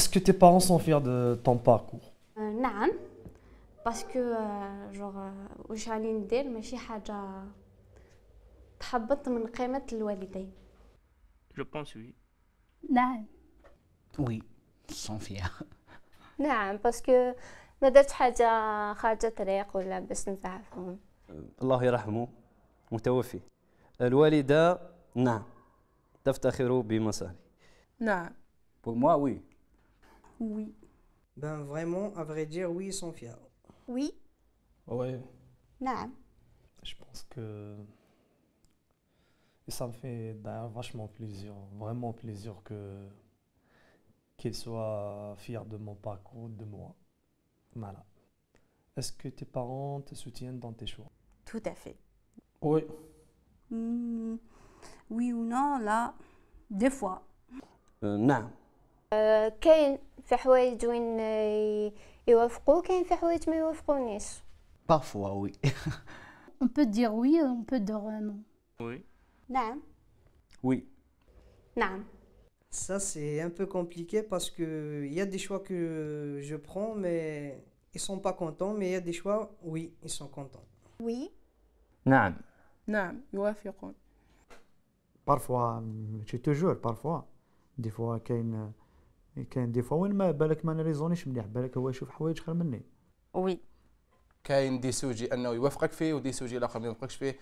Est-ce que tes parents sont fiers de ton parcours euh, نعم باسكو جوغ euh, euh, واش راني ندير ماشي حاجه تحبط من قيمه الوالدين جو بونس وي نعم وي سون فيها نعم باسكو ما درت حاجه خارجه طريق ولا باش نزعفهم الله يرحمه متوفي الوالده نعم تفتخر بمصاري نعم بور موا وي Oui. Ben vraiment, à vrai dire, oui, ils sont fiers. Oui. Oui. Non. Je pense que ça me fait d'ailleurs ben, vachement plaisir, vraiment plaisir que qu'ils soient fiers de mon parcours, de moi. Voilà. Est-ce que tes parents te soutiennent dans tes choix Tout à fait. Oui. Mmh. oui ou non, là, des fois. Euh, non parfois oui on peut dire oui on peut dire euh, non oui non. oui non. ça c'est un peu compliqué parce que il y a des choix que je prends mais ils sont pas contents mais il y a des choix oui ils sont contents oui Non. Non, oui, parfois je toujours parfois des fois il y par exemple, mon père, ما بالك ما نريزونيش مليح بالك هو يشوف حوايج خير مني وي كاين دي سوجي انه يوافقك فيه ودي سوجي الاخر ما يوافقكش فيه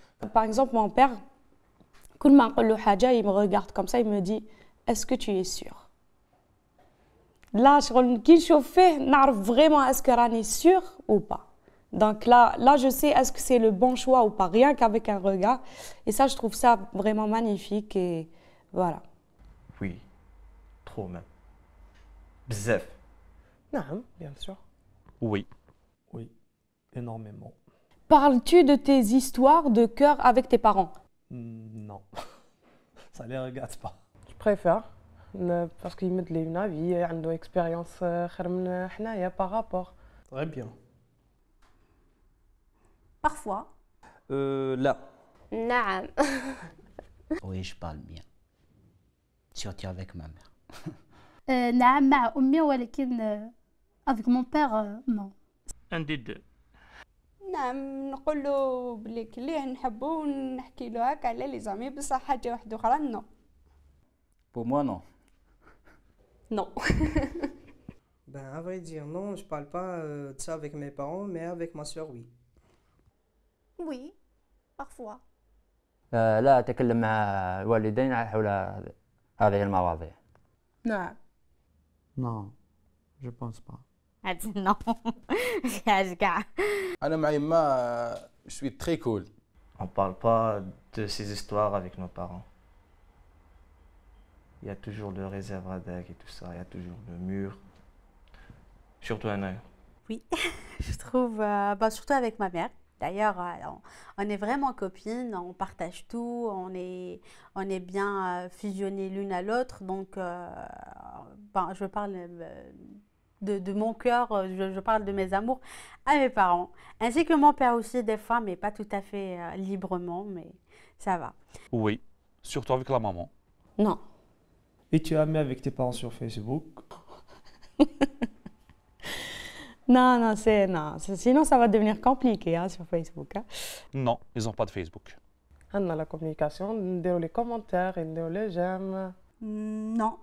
Donc là, là, je sais est-ce que c'est le bon choix ou pas, rien qu'avec un regard. Et ça, je trouve ça vraiment magnifique. Et voilà. Oui, trop même. Bzef. Non, bien sûr. Oui, oui, énormément Parles-tu de tes histoires de cœur avec tes parents hmm, Non. Ça les regarde pas. Je préfère parce qu'ils mettent donnent une avis, ils une expérience euh, par rapport. Très bien. Parfois. Euh, là. Non. oui, je parle bien. Surtout avec ma mère. آه، نعم مع امي ولكن أفك مون بيغ نو انديد نعم نقول له بلي كلي نحبو نحكي له هكا على لي زامي بصح حاجه واحده اخرى نو بو موا نو نو Ben, à vrai dire, non, je parle pas euh, de ça avec mes parents, mais avec ma soeur, oui. Oui, parfois. لا أتكلم مع الوالدين حول هذه المواضيع. نعم. Non, je pense pas. Elle dit non. Euh, je suis très cool. On parle pas de ces histoires avec nos parents. Il y a toujours le deck et tout ça, il y a toujours le mur. Surtout à Oui, je trouve, euh, bah, surtout avec ma mère. D'ailleurs, euh, on, est vraiment copines, on partage tout, on est, on est bien euh, fusionnées l'une à l'autre. Donc, euh, ben, je parle de, mon cœur, je, parle de mes amours à mes parents. Ainsi que mon père aussi, des fois, mais pas tout à fait librement, mais ça va. Oui, surtout avec la maman. Non. Et tu as mis avec tes parents sur Facebook Non, non, c'est non. Sinon, ça va devenir compliqué hein, sur Facebook. Hein. Non, ils n'ont pas de Facebook. On ah, a la communication, نديروا les commentaires, a les j'aime. Mm, non.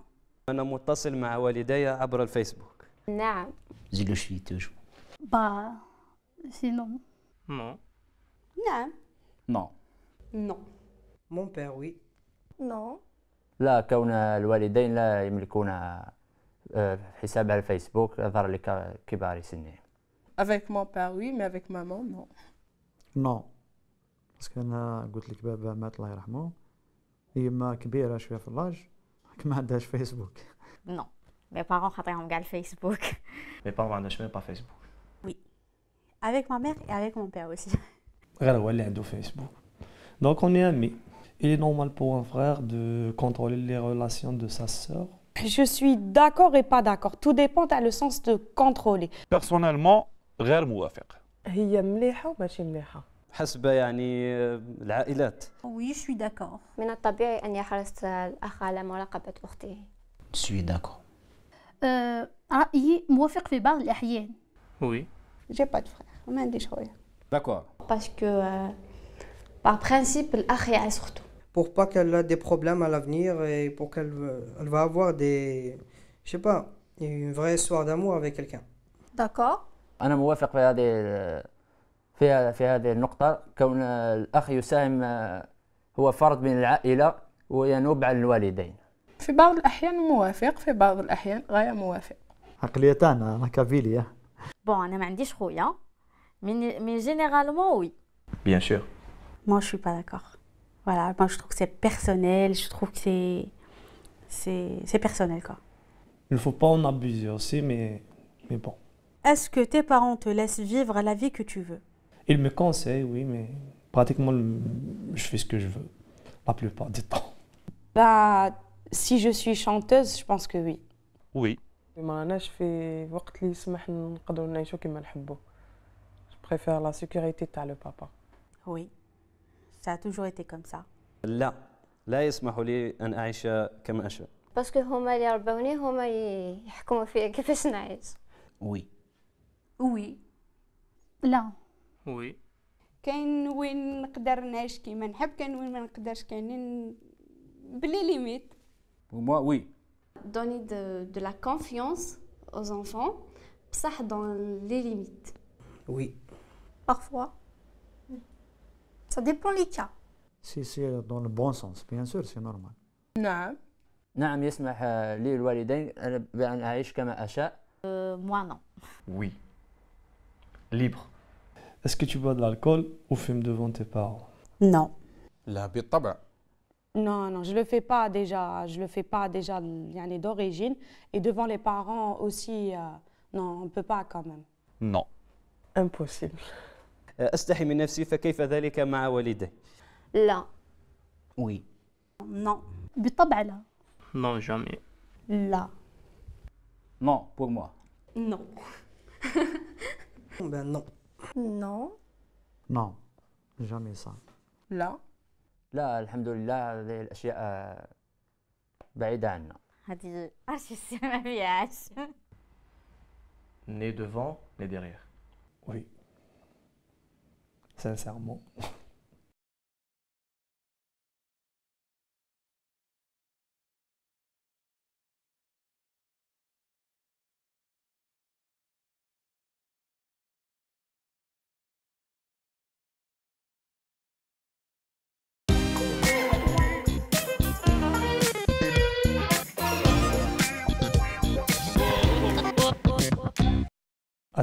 On a متصل مع والدي عبر Facebook. Non. Je le suis toujours. Bah, sinon. Non. Non. Non. Mon père, oui. Non. Là, لا parents الوالدين ne possèdent في حساب على الفيسبوك ظهر لي maman, سني افيك مون با وي مي افيك مامون نو نو باسكو انا قلت لك بابا مات الله يرحمه شويه في Donc, on est amis. Il est normal pour un frère de contrôler les relations de sa sœur je suis d'accord et pas d'accord. Tout dépend, tu le sens de contrôler. Personnellement, غير موافق. هي مليحة وماشي مليحة. حسب يعني العائلات. Oui, je suis d'accord. من الطبيعي أن يحرص الأخ على مراقبة أخته. Je suis d'accord. رأيي موافق في بعض الأحيان. Oui. J'ai pas de frère. ما عنديش خويا. D'accord. Parce que euh, par principe الأخ يعيش أخته pour pas qu'elle ait des problèmes à l'avenir et pour qu'elle elle va avoir des je sais pas une vraie histoire d'amour avec quelqu'un. d'accord انا موافق في هذه في في هذه النقطة كون الأخ يساهم هو فرد من العائلة وينوب عن الوالدين في بعض الأحيان موافق في بعض الأحيان غير موافق عقليتان كافيليا. بون أنا ما عنديش خويا مي جينيرالمون وي بيان سور مون شوي با داكور voilà, moi je trouve que c'est personnel, je trouve que c'est, c'est, personnel quoi. Il ne faut pas en abuser aussi, mais, mais bon. Est-ce que tes parents te laissent vivre la vie que tu veux Ils me conseillent, oui, mais pratiquement je fais ce que je veux, la plupart du temps. Bah, si je suis chanteuse, je pense que oui. Oui. Je préfère la sécurité t'as le papa. Oui. Ça a toujours été comme ça. لا لا يسمح لي أن أعيش كما أشاء. باسكو هما اللي ربوني هما اللي يحكموا فيا كيفاش نعيش. وي. وي. لا. وي. كاين وين نقدر نعيش كيما نحب كاين وين ما نقدرش كاينين بلي ليميت. Moi, oui. Donner de, de la confiance aux enfants, ça dans les limites. Oui. Parfois. Ça dépend les cas. Si c'est dans le bon sens, bien sûr, c'est normal. Non. نعم يسمح لي الوالدين بأن أعيش كما أشاء. Moi non. Oui. Libre. Est-ce que tu bois de l'alcool ou fumes devant tes parents Non. لا tabac Non, non, je le fais pas déjà, je le fais pas déjà d'origine et devant les parents aussi. Euh, non, on peut pas quand même. Non. Impossible. Est-ce que je suis capable de faire Non. Oui. Non. Bien non. jamais. là Non, pour moi. Non. Ben, non. Non. Non, jamais ça. Non. Non, merci choses de C'est un devant, ni derrière. Oui sincèrement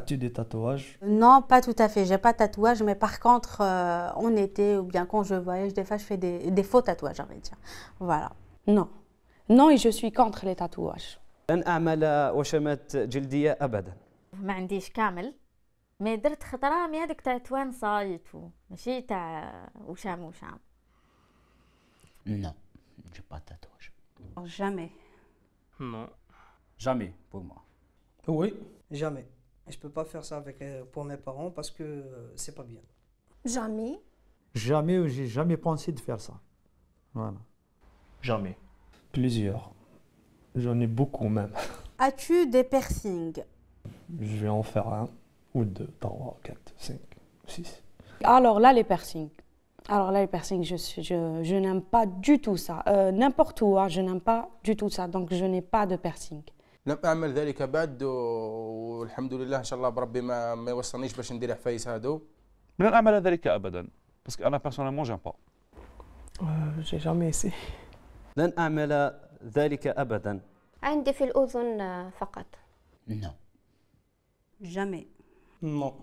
As-tu des tatouages Non, pas tout à fait. J'ai pas de tatouage, mais par contre, euh, en été ou bien quand je voyage, des fois, je fais des, faux tatouages, j'avais dire. Voilà. Non. Non, et je suis contre les tatouages. لن اعمل وشمات tatouages ابدا ما عنديش كامل مي درت خطره مي هذاك تاع توان صايت ماشي تاع وشام وشام Non, j'ai pas de tatouage. Jamais. Non. Jamais pour moi. Oui. Jamais. Je ne peux pas faire ça avec, euh, pour mes parents parce que c'est pas bien. Jamais. Jamais, euh, j'ai jamais pensé de faire ça. Voilà. Jamais. Plusieurs. J'en ai beaucoup même. As-tu des piercings Je vais en faire un, ou deux, trois, quatre, cinq, six. Alors là, les piercings. Alors là, les piercings, je, je, n'aime pas du tout ça. Euh, n'importe où, hein, je n'aime pas du tout ça. Donc je n'ai pas de piercings. لم نعم، اعمل ذلك بعد والحمد لله ان شاء الله بربي ما ما يوصلنيش باش ندير حفايس هادو من اعمل ذلك ابدا باسكو انا بيرسونيلمون جيم با جي جامي سي لن اعمل ذلك ابدا عندي في الاذن آه، فقط نعم. نو جامي آه، نو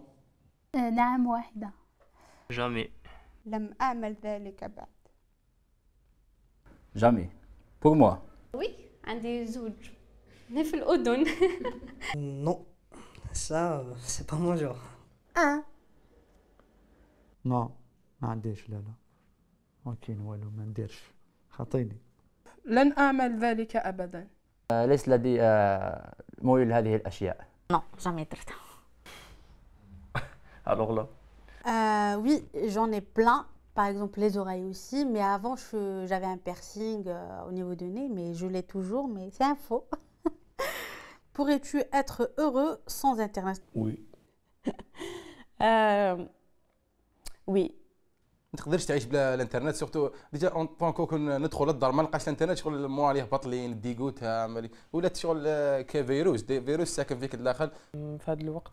نعم واحده جامي لم اعمل ذلك بعد جامي بور موا وي عندي زوج Non, ça, euh, c'est pas mon genre. non ما عنديش لا لا ما والو نديرش خاطيني لن أعمل ذلك أبدا ليس لدي Non, jamais Alors là, euh, oui, j'en ai plein. Par exemple, les oreilles aussi. Mais avant, j'avais un piercing euh, au niveau du nez, mais je l'ai toujours, mais c'est un faux. Pourrais-tu être heureux sans Internet Oui. Euh, oui. Je ne peux pas vivre sans Internet. Quand on est dans le domaine de l'Internet, on se dit qu'il y a des dégâts. On se dit qu'il y a des virus. Des virus qui se trouvent la fin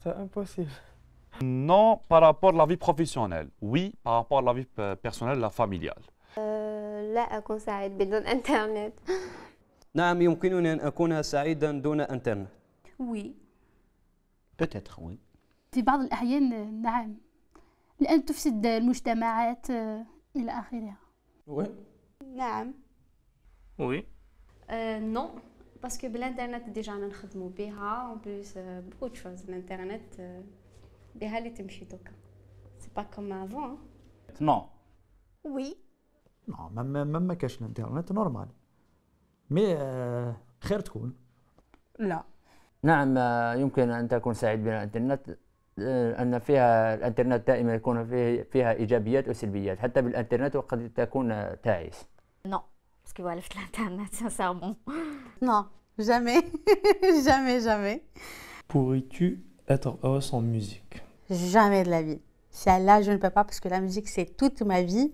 C'est impossible. Non, par rapport à la vie professionnelle. Oui, par rapport à la vie euh, personnelle la familiale. Euh, là ne peux pas sans Internet. نعم يمكنني أن أكون سعيدا دون أنترنت وي بتاتخ وي في بعض الأحيان نعم لأن تفسد المجتمعات إلى آخرها وي نعم وي نو باسكو بالانترنت ديجا انا نخدمو بها اون بلوس بوكو دو شوز الانترنت بها اللي تمشي دوكا سي با كوم افون نو وي نو ما ما كاش الانترنت نورمال مي خير تكون لا نعم يمكن ان تكون سعيد بالانترنت ان فيها الانترنت دائما يكون فيه فيها ايجابيات وسلبيات حتى بالانترنت وقد تكون تعيس نو باسكو عرفت الانترنت sincèrement نو jamais jamais jamais pourrais-tu être heureuse sans musique jamais de la vie c'est là je ne peux pas parce que la musique c'est toute ma vie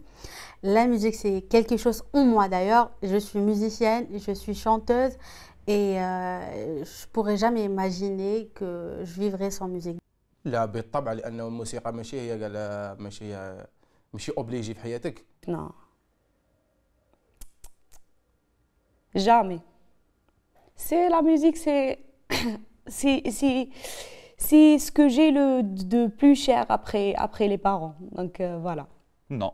la musique, c'est quelque chose en moi d'ailleurs. Je suis musicienne, je suis chanteuse et euh, je pourrais jamais imaginer que je vivrais sans musique. Non, jamais. c'est musique musique, هي c'est ce que j'ai le de plus cher après, après les parents. Donc euh, voilà. Non,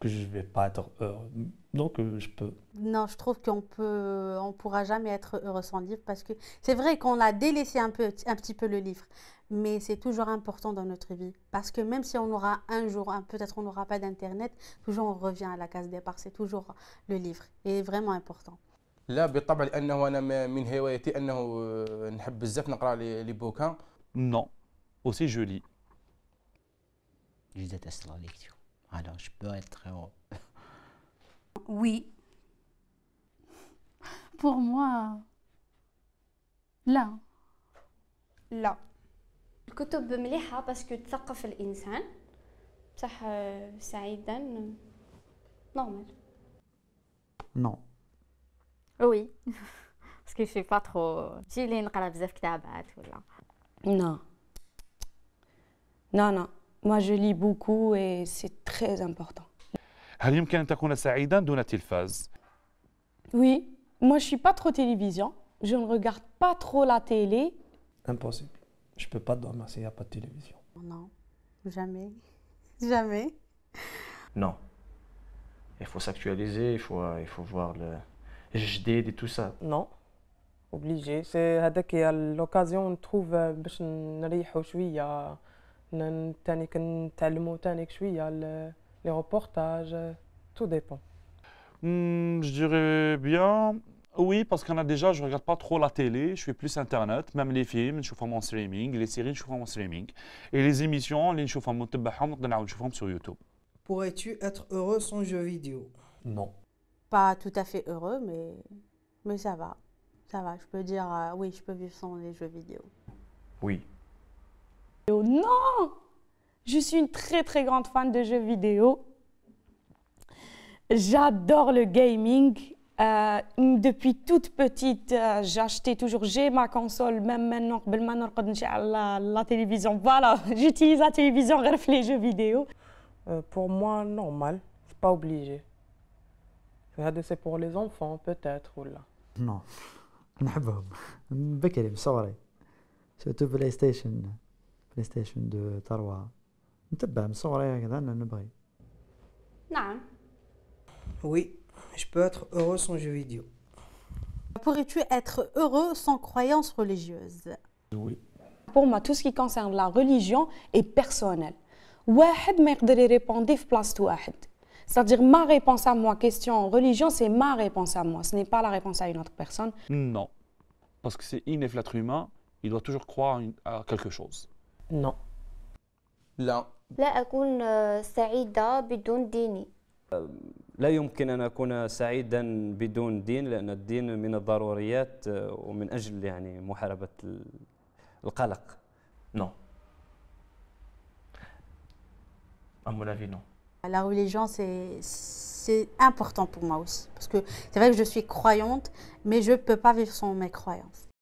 que je ne vais pas être heureux. Donc, euh, je peux. Non, je trouve qu'on ne on pourra jamais être heureux sans livre parce que c'est vrai qu'on a délaissé un, peu, un petit peu le livre, mais c'est toujours important dans notre vie parce que même si on aura un jour, peut-être on n'aura pas d'internet, toujours on revient à la case départ. C'est toujours le livre et vraiment important. non, non aussi je lis je déteste la lecture alors, je peux être heureux. Oui. Pour moi, là. Là. Le kotob parce que tu as l'insan. normal. Non. Oui. Parce que je ne suis pas trop. J'ai l'air de faire des Non. Non, non moi je lis beaucoup et c'est très important. Oui, moi je suis pas trop télévision, je ne regarde pas trop la télé. Impossible, je peux pas dormir s'il n'y a pas de télévision. Non, jamais, jamais. Non, il faut s'actualiser, il faut, euh, il faut voir le JD et tout ça. Non, obligé, c'est à l'occasion on trouve euh, تاني كنتعلموا تانيك شويه لي reportages, euh, tout dépend. Hmm, je dirais bien oui, parce qu'on a déjà, je regarde pas trop la télé, je fais plus Internet, même les films, je fais streaming, les séries, je fais en streaming. Et les émissions, les je sur YouTube. Pourrais-tu être heureux sans jeux vidéo Non. Pas tout à fait heureux, mais, mais ça va. Ça va, je peux dire, euh, oui, je peux vivre sans les jeux vidéo. Oui. Non Je suis une très très grande fan de jeux vidéo. J'adore le gaming. Euh, depuis toute petite, euh, j'ai j'achetais toujours, j'ai ma console, même maintenant, la, la télévision. Voilà, j'utilise la télévision, les jeux vidéo. Euh, pour moi, normal, c'est pas obligé. C'est pour les enfants, peut-être, ou là. Non, n'abom, بكري بصغري. C'est Surtout PlayStation. بلاي ستيشن 2 تروى نتبع من صغري هكذا انا نبغي نعم Oui, je peux être heureux sans jeu vidéo. Pourrais-tu être heureux sans croyance religieuse Oui. Pour moi, tout ce qui concerne la religion est personnel. واحد ما يقدر يريبوندي في واحد. C'est-à-dire ma réponse à moi question religion, c'est ma réponse à moi, ce n'est pas la réponse à une autre personne. Non. Parce que c'est inné l'être humain, il doit toujours croire à quelque chose. نو لا لا أكون سعيدة بدون ديني لا يمكن أن أكون سعيدا بدون دين لأن الدين من الضروريات ومن أجل يعني محاربة القلق نو À mon avis, non. La religion, c'est important pour moi aussi. Parce que c'est vrai que je suis croyante, mais je ne peux pas vivre sans mes croyances.